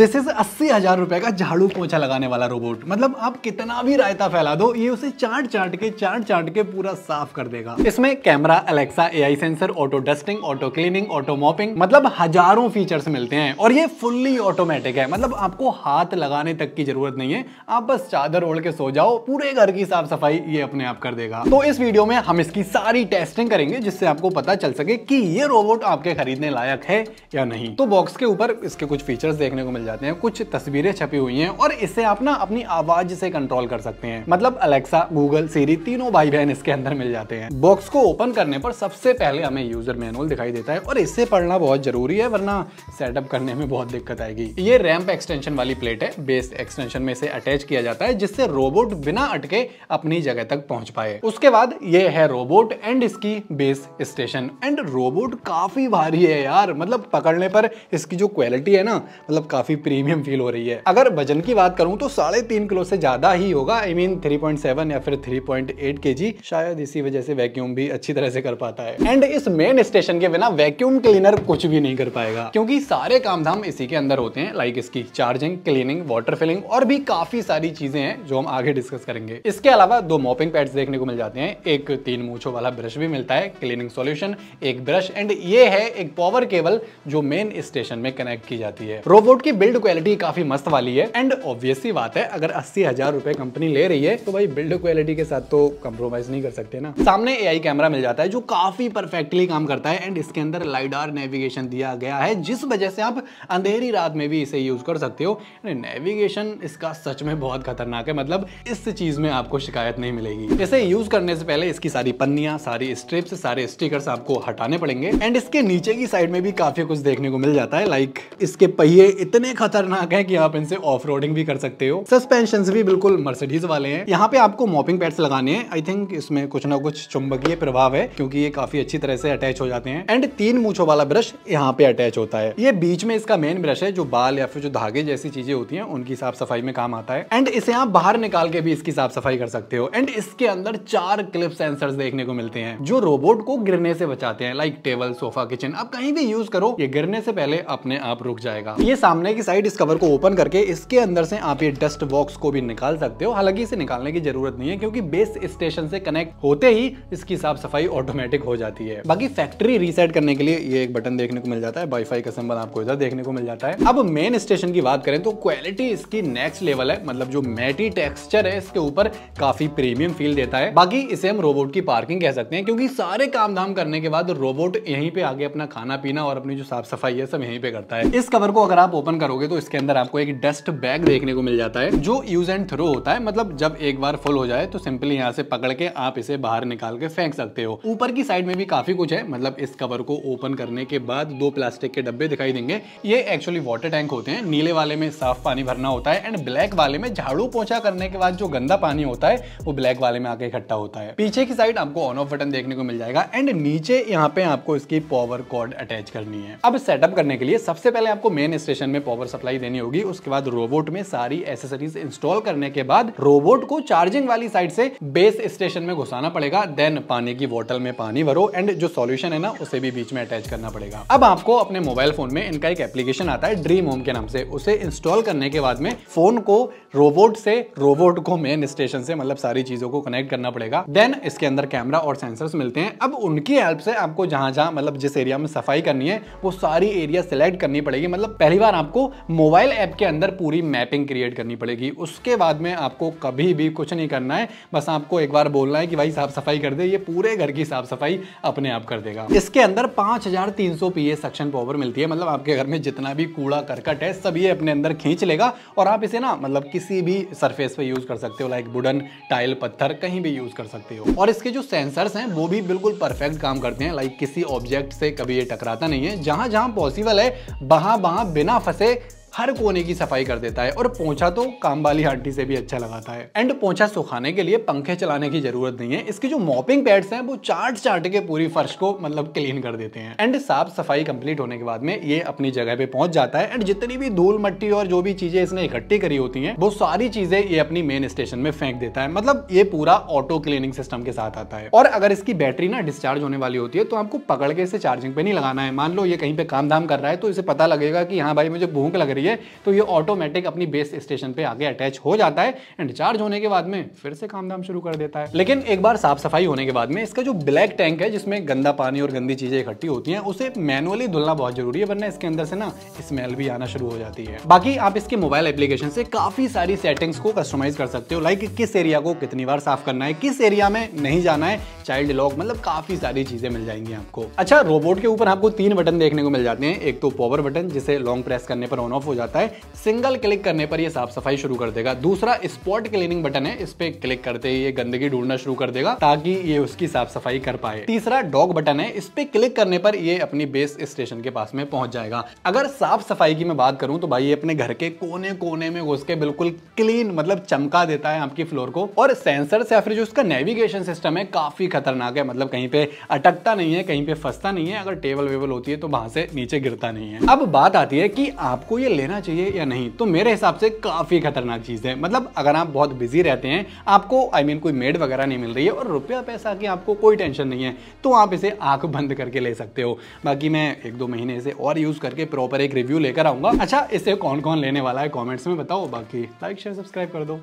this is अस्सी हजार रुपए का झाड़ू पोछा लगाने वाला रोबोट मतलब आप कितना भी रायता फैला दो ये उसे चाट चाट के चाट चाट के पूरा साफ कर देगा इसमें camera Alexa AI sensor auto dusting auto cleaning auto mopping मतलब हजारों फीचर्स मिलते हैं और ये फुल्ली ऑटोमेटिक है मतलब आपको हाथ लगाने तक की जरूरत नहीं है आप बस चादर ओढ़ के सो जाओ पूरे घर की साफ सफाई ये अपने आप कर देगा तो इस वीडियो में हम इसकी सारी टेस्टिंग करेंगे जिससे आपको पता चल सके की ये रोबोट आपके खरीदने लायक है या नहीं तो बॉक्स के ऊपर इसके कुछ फीचर्स देखने को मिल जाए जाते हैं कुछ तस्वीरें छपी हुई हैं और इससे आप ना अपनी आवाज से कंट्रोल कर सकते हैं मतलब अलेक्सा गूगल सीरी तीनों भाई बहन इसके अंदर मिल जाते हैं बॉक्स को ओपन करने पर सबसे पहले हमें यूजर मैनुअल दिखाई देता है और इससे पढ़ना बहुत जरूरी है वरना सेटअप करने में बहुत दिक्कत आएगी ये रैम्प एक्सटेंशन वाली प्लेट है बेस एक्सटेंशन में इसे अटैच किया जाता है जिससे रोबोट बिना अटके अपनी जगह तक पहुंच पाए उसके बाद ये है रोबोट एंड इसकी बेस स्टेशन एंड रोबोट काफी भारी है यार मतलब पकड़ने पर इसकी जो क्वालिटी है ना मतलब काफी प्रीमियम फील हो रही है अगर वजन की बात करूं तो साढ़े तीन किलो से ज्यादा ही होगा I mean three point seven या फिर थ्री पॉइंट एट के जी शायद इसी वजह से वैक्यूम भी अच्छी तरह से कर पाता है एंड इस मेन स्टेशन के बिना वैक्यूम क्लीनर कुछ भी नहीं कर पाएगा क्योंकि सारे काम धाम इसी के अंदर होते हैं लाइक इसकी चार्जिंग क्लीनिंग वाटर फिलिंग और भी काफी सारी चीजें हैं जो हम आगे डिस्कस करेंगे इसके अलावा दो मॉपिंग पैड्स देखने को मिल जाते हैं एक तीन मूछो वाला ब्रश भी मिलता है क्लीनिंग सोल्यूशन एक ब्रश एंड ये है एक पॉवर केबल जो मेन स्टेशन में कनेक्ट की जाती है रोबोट की बिल्ड क्वालिटी काफी मस्त वाली है एंड ऑब्वियसली बात है अगर अस्सी हजार रुपए कंपनी ले रही है तो भाई बिल्ड क्वालिटी के साथ तो कंप्रोमाइज नहीं कर सकते ना सामने ए कैमरा मिल जाता है जो काफी परफेक्टली काम करता है एंड इसके अंदर लाइडार नेविगेशन दिया गया है जिस वजह से आप अंधेरी रात में भी इसे यूज कर सकते हो नेविगेशन इसका सच में बहुत खतरनाक है मतलब इस चीज में आपको शिकायत नहीं मिलेगी इसे यूज करने से पहले इसकी सारी पन्नियां सारी स्ट्रिप्स सारे स्टिकर्स आपको हटाने पड़ेंगे एंड इसके नीचे की साइड में भी काफी कुछ देखने को मिल जाता है लाइक इसके पहिए इतने इतने खतरनाक है कि आप इनसे ऑफ भी कर सकते हो सस्पेंशन भी बिल्कुल मर्सिडीज वाले हैं यहाँ पे आपको मॉपिंग पैड्स लगाने हैं आई थिंक इसमें कुछ ना कुछ चुंबकीय प्रभाव है क्योंकि ये काफी अच्छी तरह से अटैच हो जाते हैं एंड तीन मूछो वाला ब्रश यहाँ पे अटैच होता है ये बीच में इसका मेन ब्रश है जो बाल या फिर जो धागे जैसी चीजें होती है उनकी साफ सफाई में काम आता है एंड इसे आप बाहर निकाल के भी इसकी साफ सफाई कर सकते हो एंड इसके अंदर चार क्लिप सेंसर देखने को मिलते हैं जो रोबोट को गिरने से बचाते हैं लाइक टेबल सोफा किचन आप कहीं भी यूज करो ये गिरने से पहले अपने आप रुक जाएगा ये सामने की साइड इस कवर को ओपन करके इसके अंदर से आप ये डस्ट बॉक्स को भी निकाल सकते हो हालांकि इसे निकालने की जरूरत नहीं है क्योंकि बेस स्टेशन से कनेक्ट होते ही इसकी साफ सफाई ऑटोमेटिक हो जाती है बाकी फैक्ट्री रीसेट करने के लिए ये एक बटन देखने को मिल जाता है वाईफाई का सिंबल आपको इधर देखने को मिल जाता है अब मेन स्टेशन की बात करें तो क्वालिटी इसकी नेक्स्ट लेवल है मतलब जो मैटी टेक्सचर है इसके ऊपर काफी प्रीमियम फील देता है बाकी इसे हम रोबोट की पार्किंग कह सकते हैं क्योंकि सारे काम धाम करने के बाद रोबोट यहीं पे आगे अपना खाना पीना और अपनी जो साफ सफाई है सब यहीं पे करता है इस कवर को अगर आप ओपन कर करोगे तो इसके अंदर आपको एक डस्ट बैग देखने को मिल जाता है जो यूज एंड थ्रो होता है मतलब जब एक बार फुल हो जाए तो सिंपली यहाँ से पकड़ के आप इसे बाहर निकाल के फेंक सकते हो ऊपर की साइड में भी काफी कुछ है मतलब इस कवर को ओपन करने के बाद दो प्लास्टिक के डब्बे दिखाई देंगे ये एक्चुअली वाटर टैंक होते हैं नीले वाले में साफ पानी भरना होता है एंड ब्लैक वाले में झाड़ू पोछा करने के बाद जो गंदा पानी होता है वो ब्लैक वाले में आके इकट्ठा होता है पीछे की साइड आपको ऑन ऑफ बटन देखने को मिल जाएगा एंड नीचे यहाँ पे आपको इसकी पावर कॉर्ड अटैच करनी है अब सेटअप करने के लिए सबसे पहले आपको मेन स्टेशन में पावर पावर सप्लाई देनी होगी उसके बाद रोबोट में सारी एसेसरीज इंस्टॉल करने के बाद रोबोट को चार्जिंग वाली साइड से बेस स्टेशन में घुसाना पड़ेगा देन पानी की बोतल में पानी भरो एंड जो सॉल्यूशन है ना उसे भी बीच में अटैच करना पड़ेगा अब आपको अपने मोबाइल फोन में इनका एक एप्लीकेशन आता है ड्रीम होम के नाम से उसे इंस्टॉल करने के बाद में फोन को रोबोट से रोबोट को मेन स्टेशन से मतलब सारी चीजों को कनेक्ट करना पड़ेगा देन इसके अंदर कैमरा और सेंसर्स मिलते हैं अब उनकी हेल्प से आपको जहां जहां मतलब जिस एरिया में सफाई करनी है वो सारी एरिया सिलेक्ट करनी पड़ेगी मतलब पहली बार आपको मोबाइल ऐप के अंदर पूरी मैपिंग क्रिएट करनी पड़ेगी उसके बाद में आपको कभी भी कुछ नहीं करना है बस आपको एक बार बोलना है कि भाई साफ सफाई कर दे ये पूरे घर की साफ सफाई अपने आप कर देगा इसके अंदर पांच हजार तीन सौ पी सक्शन पावर मिलती है मतलब आपके घर में जितना भी कूड़ा करकट है सब ये अपने अंदर खींच लेगा और आप इसे ना मतलब किसी भी सरफेस पर यूज़ कर सकते हो लाइक वुडन टाइल पत्थर कहीं भी यूज़ कर सकते हो और इसके जो सेंसर्स हैं वो भी बिल्कुल परफेक्ट काम करते हैं लाइक किसी ऑब्जेक्ट से कभी ये टकराता नहीं है जहां जहां पॉसिबल है वहां वहां बिना फंसे हर कोने की सफाई कर देता है और पोछा तो काम वाली आंटी से भी अच्छा लगाता है एंड पोछा सुखाने के लिए पंखे चलाने की जरूरत नहीं है इसकी जो मॉपिंग पैड्स हैं वो चाट चाट के पूरी फर्श को मतलब क्लीन कर देते हैं एंड साफ सफाई कंप्लीट होने के बाद में ये अपनी जगह पे पहुंच जाता है एंड जितनी भी धूल मट्टी और जो भी चीजें इसने इकट्ठी करी होती है वो सारी चीजें ये अपनी मेन स्टेशन में फेंक देता है मतलब ये पूरा ऑटो क्लीनिंग सिस्टम के साथ आता है और अगर इसकी बैटरी ना डिस्चार्ज होने वाली होती है तो आपको पकड़ के इसे चार्जिंग पे नहीं लगाना है मान लो ये कहीं पे काम धाम कर रहा है तो इसे पता लगेगा कि हाँ भाई मुझे भूख लग रही रही है तो ये ऑटोमेटिक अपनी बेस स्टेशन पे आगे अटैच हो जाता है एंड चार्ज होने के बाद में फिर से काम धाम शुरू कर देता है लेकिन एक बार साफ सफाई होने के बाद में इसका जो ब्लैक टैंक है जिसमें गंदा पानी और गंदी चीजें इकट्ठी होती है उसे मैनुअली धुलना बहुत जरूरी है वरना इसके अंदर से ना स्मेल भी आना शुरू हो जाती है बाकी आप इसके मोबाइल एप्लीकेशन से काफी सारी सेटिंग्स को कस्टमाइज कर सकते हो लाइक किस एरिया को कितनी बार साफ करना है किस एरिया में नहीं जाना है चाइल्ड लॉक मतलब काफी सारी चीजें मिल जाएंगी आपको अच्छा रोबोट के ऊपर आपको तीन बटन देखने को मिल जाते हैं एक तो पावर बटन जिसे लॉन्ग प्रेस करने पर ऑन ऑफ हो जाता है सिंगल क्लिक करने पर यह साफ सफाई शुरू कर देगा दूसरा स्पॉट क्लीनिंग बटन है इस पे क्लिक करते ही ये गंदगी ढूंढना शुरू कर देगा ताकि ये उसकी साफ सफाई कर पाए तीसरा डॉग बटन है इस पे क्लिक करने पर ये अपनी बेस स्टेशन के पास में पहुंच जाएगा अगर साफ सफाई की मैं बात करूं तो भाई ये अपने घर के कोने कोने में घुस के बिल्कुल क्लीन मतलब चमका देता है आपकी फ्लोर को और सेंसर से या फिर जो उसका नेविगेशन सिस्टम है काफी खतरनाक है मतलब कहीं पे अटकता नहीं है कहीं पे फंसता नहीं है अगर टेबल वेबल होती है तो वहां से नीचे गिरता नहीं है अब बात आती है कि आपको ये लेना चाहिए या नहीं तो मेरे हिसाब से काफ़ी खतरनाक चीज़ है मतलब अगर आप बहुत बिजी रहते हैं आपको आई I मीन mean, कोई मेड वगैरह नहीं मिल रही है और रुपया पैसा की आपको कोई टेंशन नहीं है तो आप इसे आंख बंद करके ले सकते हो बाकी मैं एक दो महीने इसे और यूज़ करके प्रॉपर एक रिव्यू लेकर आऊँगा अच्छा इसे कौन कौन लेने वाला है कॉमेंट्स में बताओ बाकी लाइक शेयर सब्सक्राइब कर दो